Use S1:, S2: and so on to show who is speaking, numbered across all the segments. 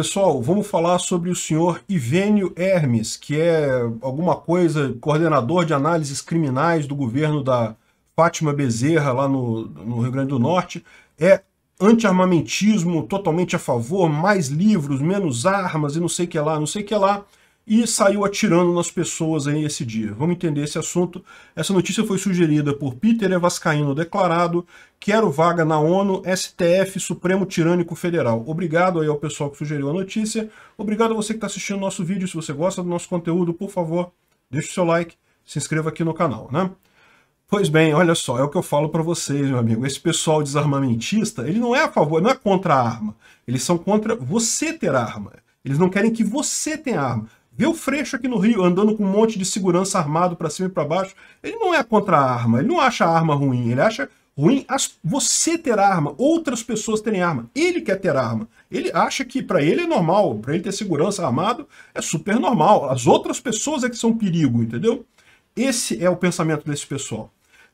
S1: Pessoal, vamos falar sobre o senhor Ivênio Hermes, que é alguma coisa, coordenador de análises criminais do governo da Fátima Bezerra, lá no, no Rio Grande do Norte. É anti-armamentismo, totalmente a favor, mais livros, menos armas e não sei o que lá, não sei o que lá e saiu atirando nas pessoas aí esse dia. Vamos entender esse assunto. Essa notícia foi sugerida por Peter Evascaíno declarado, quero vaga na ONU, STF, Supremo Tirânico Federal. Obrigado aí ao pessoal que sugeriu a notícia. Obrigado a você que está assistindo nosso vídeo. Se você gosta do nosso conteúdo, por favor, deixe o seu like, se inscreva aqui no canal, né? Pois bem, olha só, é o que eu falo para vocês, meu amigo. Esse pessoal desarmamentista, ele não é a favor, não é contra a arma. Eles são contra você ter arma. Eles não querem que você tenha arma. Vê o Freixo aqui no Rio andando com um monte de segurança armado para cima e para baixo. Ele não é contra a arma, ele não acha a arma ruim, ele acha ruim as, você ter arma, outras pessoas terem arma. Ele quer ter arma. Ele acha que para ele é normal, para ele ter segurança armado é super normal. As outras pessoas é que são perigo, entendeu? Esse é o pensamento desse pessoal.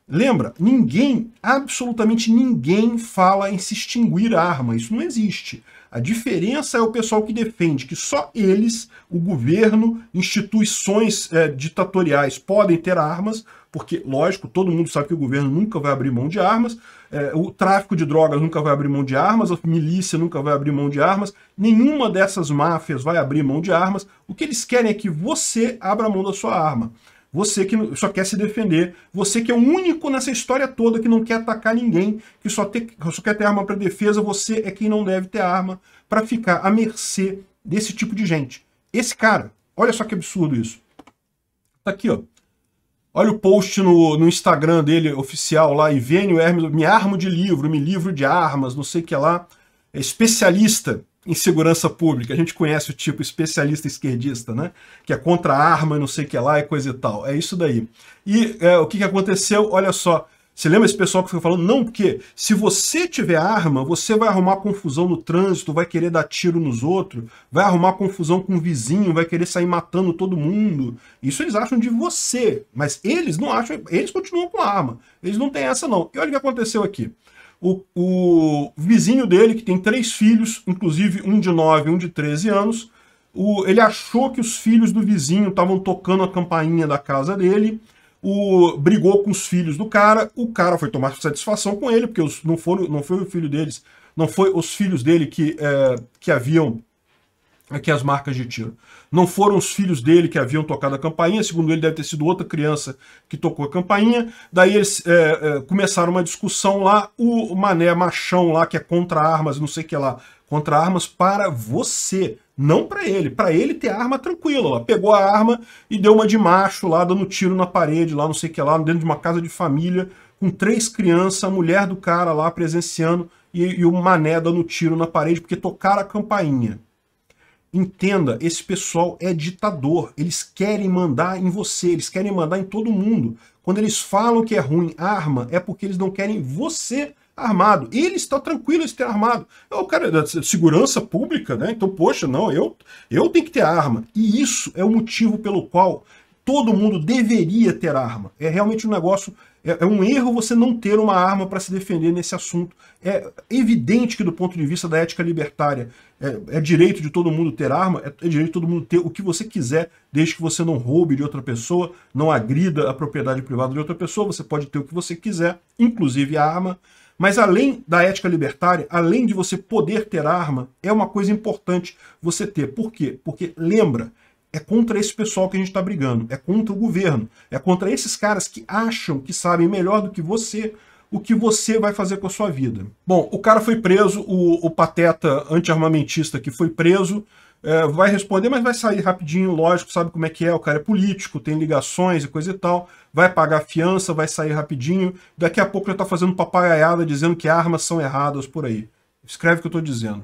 S1: Lembra, ninguém, absolutamente ninguém fala em se extinguir a arma. Isso não existe. A diferença é o pessoal que defende que só eles, o governo, instituições é, ditatoriais podem ter armas, porque, lógico, todo mundo sabe que o governo nunca vai abrir mão de armas, é, o tráfico de drogas nunca vai abrir mão de armas, a milícia nunca vai abrir mão de armas, nenhuma dessas máfias vai abrir mão de armas. O que eles querem é que você abra mão da sua arma. Você que só quer se defender, você que é o único nessa história toda que não quer atacar ninguém, que só, ter, só quer ter arma para defesa, você é quem não deve ter arma para ficar à mercê desse tipo de gente. Esse cara, olha só que absurdo isso. Tá aqui, ó. Olha o post no, no Instagram dele, oficial lá, Ivênio Hermes, me armo de livro, me livro de armas, não sei o que lá. É especialista em segurança pública. A gente conhece o tipo especialista esquerdista, né? Que é contra a arma, não sei o que lá, e coisa e tal. É isso daí. E é, o que, que aconteceu? Olha só. Você lembra esse pessoal que ficou falando? Não, porque se você tiver arma, você vai arrumar confusão no trânsito, vai querer dar tiro nos outros, vai arrumar confusão com o vizinho, vai querer sair matando todo mundo. Isso eles acham de você, mas eles não acham, eles continuam com a arma. Eles não têm essa não. E olha o que aconteceu aqui o, o vizinho dele, que tem três filhos, inclusive um de 9 um de 13 anos, o, ele achou que os filhos do vizinho estavam tocando a campainha da casa dele, o, brigou com os filhos do cara, o cara foi tomar satisfação com ele, porque os, não, foram, não foi o filho deles, não foi os filhos dele que, é, que haviam aqui as marcas de tiro. Não foram os filhos dele que haviam tocado a campainha, segundo ele deve ter sido outra criança que tocou a campainha. Daí eles é, é, começaram uma discussão lá, o Mané Machão lá, que é contra armas, não sei o que lá, contra armas para você, não para ele. Para ele ter arma tranquila, lá. pegou a arma e deu uma de macho lá, dando tiro na parede lá, não sei o que lá, dentro de uma casa de família, com três crianças, a mulher do cara lá presenciando, e, e o Mané dando tiro na parede porque tocaram a campainha. Entenda, esse pessoal é ditador. Eles querem mandar em você, eles querem mandar em todo mundo. Quando eles falam que é ruim arma, é porque eles não querem você armado. Ele está tranquilo de ter armado. É o cara da segurança pública, né? Então, poxa, não, eu, eu tenho que ter arma. E isso é o motivo pelo qual todo mundo deveria ter arma. É realmente um negócio é, é um erro você não ter uma arma para se defender nesse assunto. É evidente que, do ponto de vista da ética libertária, é, é direito de todo mundo ter arma, é, é direito de todo mundo ter o que você quiser, desde que você não roube de outra pessoa, não agrida a propriedade privada de outra pessoa. Você pode ter o que você quiser, inclusive a arma. Mas além da ética libertária, além de você poder ter arma, é uma coisa importante você ter. Por quê? Porque lembra, é contra esse pessoal que a gente está brigando, é contra o governo, é contra esses caras que acham que sabem melhor do que você o que você vai fazer com a sua vida. Bom, o cara foi preso, o, o pateta antiarmamentista que foi preso, é, vai responder, mas vai sair rapidinho, lógico, sabe como é que é, o cara é político, tem ligações e coisa e tal, vai pagar fiança, vai sair rapidinho, daqui a pouco já tá fazendo papagaiada dizendo que armas são erradas por aí. Escreve o que eu tô dizendo.